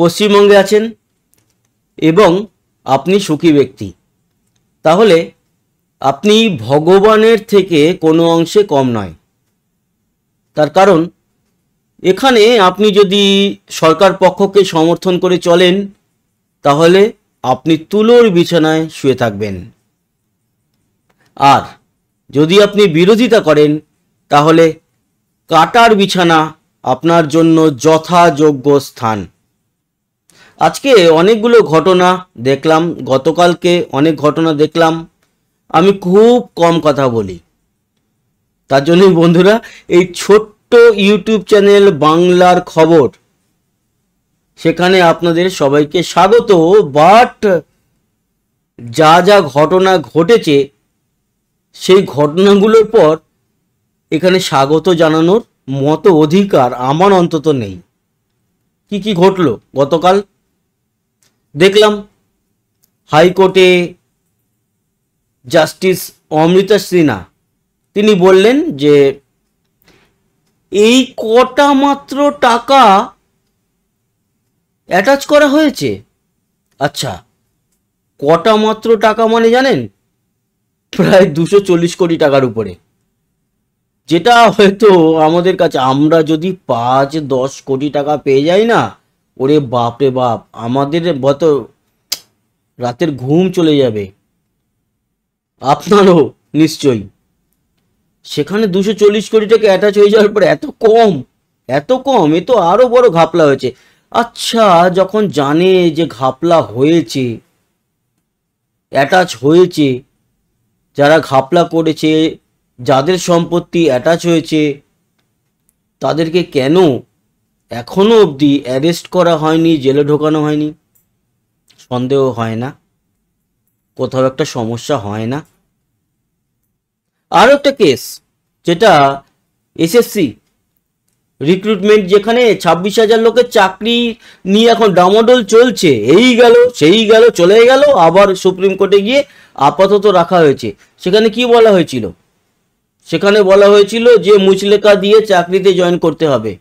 পশ্চিমবঙ্গে আছেন এবং আপনি সুখী ব্যক্তি তাহলে আপনি ভগবানের থেকে কোনো অংশে কম নয় তার কারণ এখানে আপনি যদি সরকার পক্ষকে সমর্থন করে চলেন তাহলে আপনি তুলোর বিছানায় শুয়ে থাকবেন আর যদি আপনি বিরোধিতা করেন তাহলে কাটার বিছানা আপনার জন্য যথাযোগ্য স্থান আজকে অনেকগুলো ঘটনা দেখলাম গতকালকে অনেক ঘটনা দেখলাম আমি খুব কম কথা বলি তার জন্যই বন্ধুরা এই ছোট্ট ইউটিউব চ্যানেল বাংলার খবর সেখানে আপনাদের সবাইকে স্বাগত বাট যা যা ঘটনা ঘটেছে সেই ঘটনাগুলোর পর এখানে স্বাগত জানানোর মতো অধিকার আমার অন্তত নেই কি কি ঘটলো গতকাল দেখলাম হাইকোর্টে জাস্টিস অমৃতা সিনহা তিনি বললেন যে এই কটা মাত্র টাকা অ্যাটাচ করা হয়েছে আচ্ছা কটা মাত্র টাকা মানে জানেন প্রায় দুশো চল্লিশ কোটি টাকার উপরে যেটা হয়তো আমাদের কাছে আমরা যদি পাঁচ দশ কোটি টাকা পেয়ে যাই না ওরে বাপরে বাপ আমাদের বত রাতের ঘুম চলে যাবে আপনারও নিশ্চয়ই সেখানে দুশো চল্লিশ কোটি টাকা অ্যাটাচ হয়ে যাওয়ার পর এত কম এত কম এ তো আরও বড় ঘাপলা হয়েছে আচ্ছা যখন জানে যে ঘাপলা হয়েছে অ্যাটাচ হয়েছে যারা ঘাপলা করেছে যাদের সম্পত্তি অ্যাটাচ হয়েছে তাদেরকে কেন এখনও অবধি অ্যারেস্ট করা হয়নি জেলে ঢোকানো হয়নি সন্দেহ হয় না কোথাও একটা সমস্যা হয় না আরও একটা কেস যেটা এসএসসি রিক্রুটমেন্ট যেখানে ছাব্বিশ হাজার লোকের চাকরি নিয়ে এখন ডামাডোল চলছে এই গেল সেই গেল চলে গেল আবার সুপ্রিম কোর্টে গিয়ে আপাতত রাখা হয়েছে সেখানে কি বলা হয়েছিল সেখানে বলা হয়েছিল যে মুচলেকা দিয়ে চাকরিতে জয়েন করতে হবে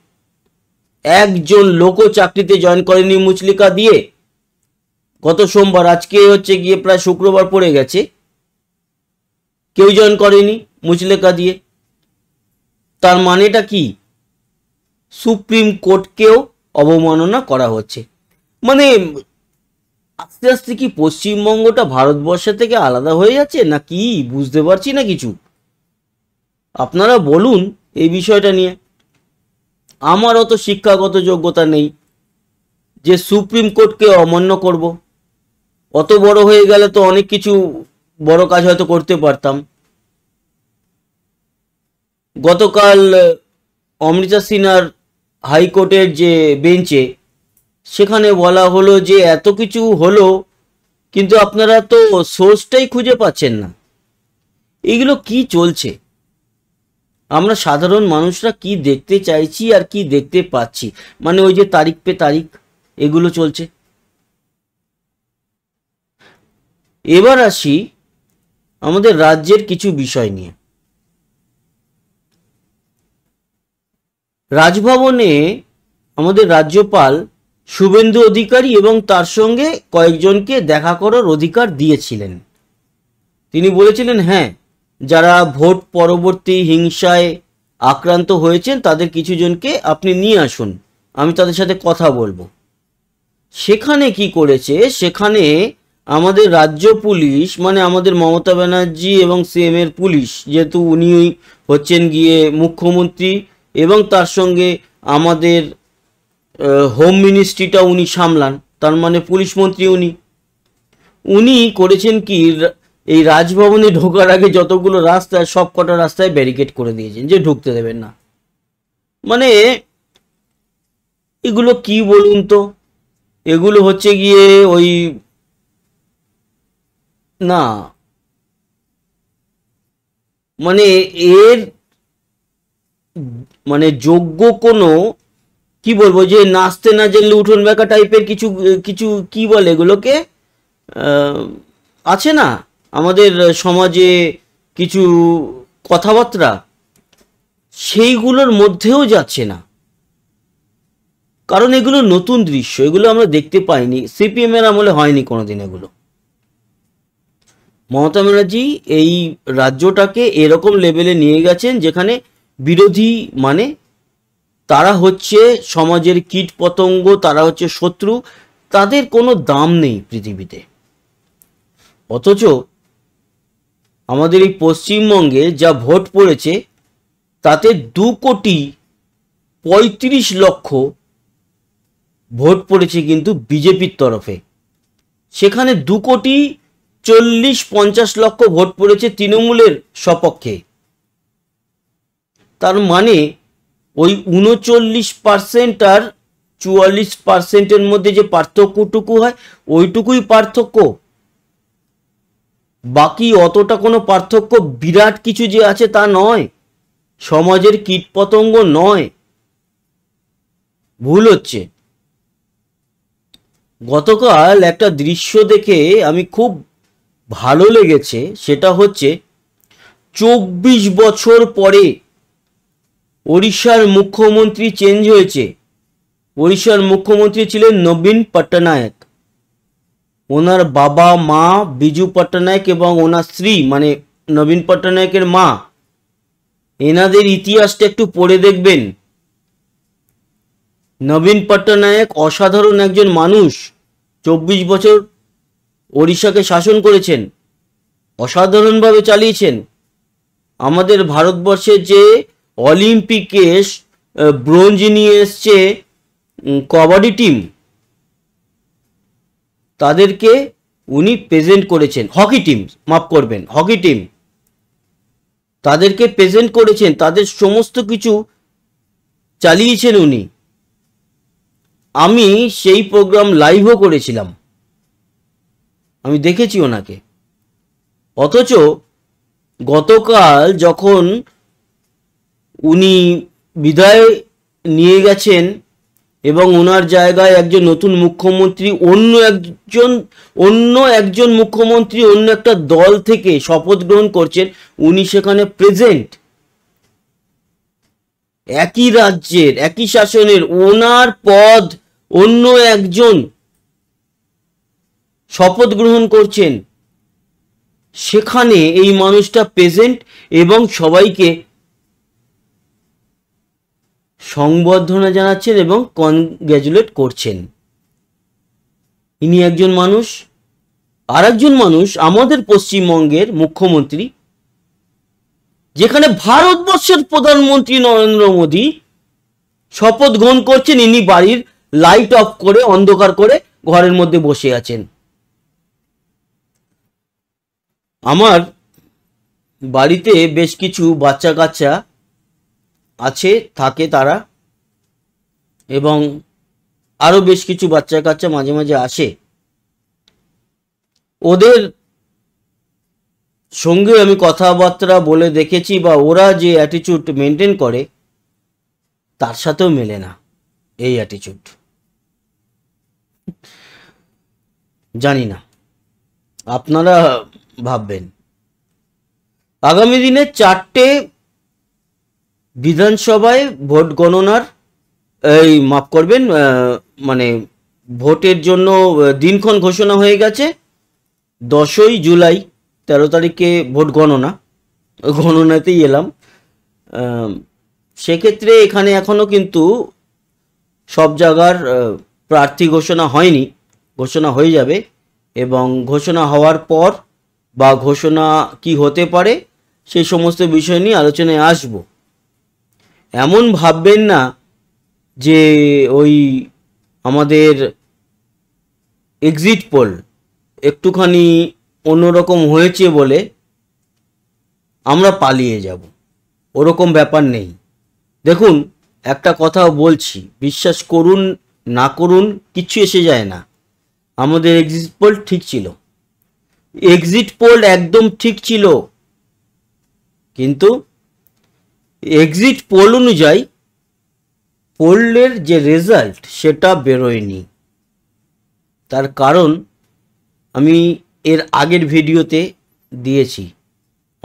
একজন লোকও চাকরিতে জয়েন করেনি মুচলিকা দিয়ে গত সোমবার আজকে হচ্ছে গিয়ে প্রায় শুক্রবার পড়ে গেছে কেউ জয়েন করেনি মুচলেকা দিয়ে তার মানেটা কি সুপ্রিম কোর্টকেও অবমাননা করা হচ্ছে মানে আস্তে আস্তে কি পশ্চিমবঙ্গটা ভারতবর্ষ থেকে আলাদা হয়ে যাচ্ছে না কি বুঝতে পারছি না কিছু আপনারা বলুন এই বিষয়টা নিয়ে আমারও তো শিক্ষাগত যোগ্যতা নেই যে সুপ্রিম কোর্টকে অমান্য করব। অত বড় হয়ে গেলে তো অনেক কিছু বড় কাজ হয়তো করতে পারতাম গতকাল অমৃতা সিনহার হাইকোর্টের যে বেঞ্চে সেখানে বলা হলো যে এত কিছু হলো কিন্তু আপনারা তো সোর্সটাই খুঁজে পাচ্ছেন না এগুলো কি চলছে আমরা সাধারণ মানুষরা কি দেখতে চাইছি আর কি দেখতে পাচ্ছি মানে ওই যে তারিখ পে তারিখ এগুলো চলছে এবার আসি আমাদের রাজ্যের কিছু বিষয় নিয়ে রাজভবনে আমাদের রাজ্যপাল শুভেন্দু অধিকারী এবং তার সঙ্গে কয়েকজনকে দেখা করার অধিকার দিয়েছিলেন তিনি বলেছিলেন হ্যাঁ যারা ভোট পরবর্তী হিংসায় আক্রান্ত হয়েছেন তাদের কিছুজনকে আপনি নিয়ে আসুন আমি তাদের সাথে কথা বলবো সেখানে কি করেছে সেখানে আমাদের রাজ্য পুলিশ মানে আমাদের মমতা ব্যানার্জি এবং সিএম এর পুলিশ যেহেতু উনি হচ্ছেন গিয়ে মুখ্যমন্ত্রী এবং তার সঙ্গে আমাদের হোম মিনিস্ট্রিটা উনি সামলান তার মানে পুলিশ মন্ত্রী উনি উনি করেছেন কি এই রাজভবনে ঢোকার আগে যতগুলো রাস্তা সব কটা রাস্তায় ব্যারিকেড করে দিয়েছেন যে ঢুকতে দেবেন না মানে এগুলো কি বলুন তো এগুলো হচ্ছে গিয়ে ওই না মানে এর মানে যোগ্য কোনো কি বলবো যে নাচতে না জানলে উঠোন ব্যাকা টাইপের কিছু কিছু কি বলে এগুলোকে আছে না আমাদের সমাজে কিছু কথাবার্তা সেইগুলোর মধ্যেও যাচ্ছে না কারণ এগুলো নতুন দৃশ্য এগুলো আমরা দেখতে পাইনি সিপিএমের আমলে হয়নি কোনোদিন এগুলো মমতা ব্যানার্জি এই রাজ্যটাকে এরকম লেভেলে নিয়ে গেছেন যেখানে বিরোধী মানে তারা হচ্ছে সমাজের কীট পতঙ্গ তারা হচ্ছে শত্রু তাদের কোনো দাম নেই পৃথিবীতে অথচ আমাদের এই পশ্চিমবঙ্গে যা ভোট পড়েছে তাতে দু কোটি পঁয়ত্রিশ লক্ষ ভোট পড়েছে কিন্তু বিজেপির তরফে সেখানে দু কোটি চল্লিশ পঞ্চাশ লক্ষ ভোট পড়েছে তৃণমূলের সপক্ষে তার মানে ওই উনচল্লিশ পার্সেন্ট আর চুয়াল্লিশ পার্সেন্টের মধ্যে যে পার্থক্যটুকু হয় ওইটুকুই পার্থক্য বাকি অতটা কোনো পার্থক্য বিরাট কিছু যে আছে তা নয় সমাজের কীটপতঙ্গ নয় ভুল হচ্ছে গতকাল একটা দৃশ্য দেখে আমি খুব ভালো লেগেছে সেটা হচ্ছে চব্বিশ বছর পরে ওড়িশার মুখ্যমন্ত্রী চেঞ্জ হয়েছে ওড়িশার মুখ্যমন্ত্রী ছিলেন নবীন পট্টনায়ক ওনার বাবা মা বিজু পট্টনায়ক এবং ওনার স্ত্রী মানে নবীন পট্টনায়কের মা এনাদের ইতিহাসটা একটু পড়ে দেখবেন নবীন পট্টনায়ক অসাধারণ একজন মানুষ চব্বিশ বছর ওড়িশাকে শাসন করেছেন অসাধারণভাবে চালিয়েছেন আমাদের ভারতবর্ষে যে অলিম্পিকে ব্রোঞ্জ নিয়ে এসছে কবাডি টিম তাদেরকে উনি প্রেজেন্ট করেছেন হকি টিম মাফ করবেন হকি টিম তাদেরকে প্রেজেন্ট করেছেন তাদের সমস্ত কিছু চালিয়েছেন উনি আমি সেই প্রোগ্রাম লাইভও করেছিলাম আমি দেখেছি ওনাকে অথচ গতকাল যখন উনি বিদায় নিয়ে গেছেন এবং ওনার জায়গায় একজন নতুন মুখ্যমন্ত্রী অন্য একজন অন্য একজন মুখ্যমন্ত্রী অন্য একটা দল থেকে শপথ গ্রহণ করছেন উনি সেখানে প্রেজেন্ট একই রাজ্যের একই শাসনের ওনার পদ অন্য একজন শপথ গ্রহণ করছেন সেখানে এই মানুষটা প্রেজেন্ট এবং সবাইকে সংবর্ধনা জানাচ্ছেন এবং কনগ্র্যাচুলেট করছেন ইনি একজন মানুষ আর একজন মানুষ আমাদের পশ্চিমবঙ্গের মুখ্যমন্ত্রী যেখানে ভারতবর্ষের প্রধানমন্ত্রী নরেন্দ্র মোদী শপথ গ্রহণ করছেন ইনি বাড়ির লাইট অফ করে অন্ধকার করে ঘরের মধ্যে বসে আছেন আমার বাড়িতে বেশ কিছু বাচ্চা কাচ্চা আছে থাকে তারা এবং আরও বেশ কিছু বাচ্চা কাচ্চা মাঝে মাঝে আসে ওদের সঙ্গে আমি কথাবার্তা বলে দেখেছি বা ওরা যে অ্যাটিচিউড মেনটেন করে তার সাথেও মেলে না এই অ্যাটিচিউড জানি না আপনারা ভাববেন আগামী দিনে চারটে বিধানসভায় ভোট গণনার এই মাফ করবেন মানে ভোটের জন্য দিনক্ষণ ঘোষণা হয়ে গেছে দশই জুলাই তেরো তারিখে ভোট গণনা গণনাতেই এলাম সেক্ষেত্রে এখানে এখনও কিন্তু সব জায়গার প্রার্থী ঘোষণা হয়নি ঘোষণা হয়ে যাবে এবং ঘোষণা হওয়ার পর বা ঘোষণা কি হতে পারে সেই সমস্ত বিষয় নিয়ে আলোচনায় আসবো এমন ভাববেন না যে ওই আমাদের এক্সিট পোল একটুখানি অন্যরকম হয়েছে বলে আমরা পালিয়ে যাব ওরকম ব্যাপার নেই দেখুন একটা কথা বলছি বিশ্বাস করুন না করুন কিচ্ছু এসে যায় না আমাদের এক্সিট পোল ঠিক ছিল এক্সিট পোল একদম ঠিক ছিল কিন্তু এক্সিট পোল অনুযায়ী পোলের যে রেজাল্ট সেটা বেরোয়নি তার কারণ আমি এর আগের ভিডিওতে দিয়েছি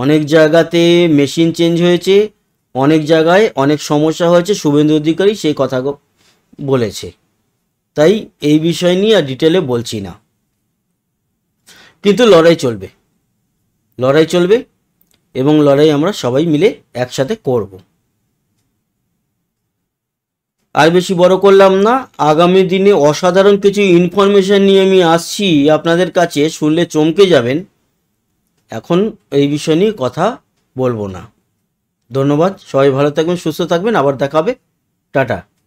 অনেক জায়গাতে মেশিন চেঞ্জ হয়েছে অনেক জায়গায় অনেক সমস্যা হয়েছে শুভেন্দু অধিকারী সেই কথা বলেছে তাই এই বিষয় নিয়ে আর ডিটেলে বলছি না কিন্তু লড়াই চলবে লড়াই চলবে এবং লড়াই আমরা সবাই মিলে একসাথে করব আর বেশি বড় করলাম না আগামী দিনে অসাধারণ কিছু ইনফরমেশান নিয়ে আমি আসছি আপনাদের কাছে শুনলে চমকে যাবেন এখন এই বিষয় নিয়ে কথা বলবো না ধন্যবাদ সবাই ভালো থাকবেন সুস্থ থাকবেন আবার দেখাবে টাটা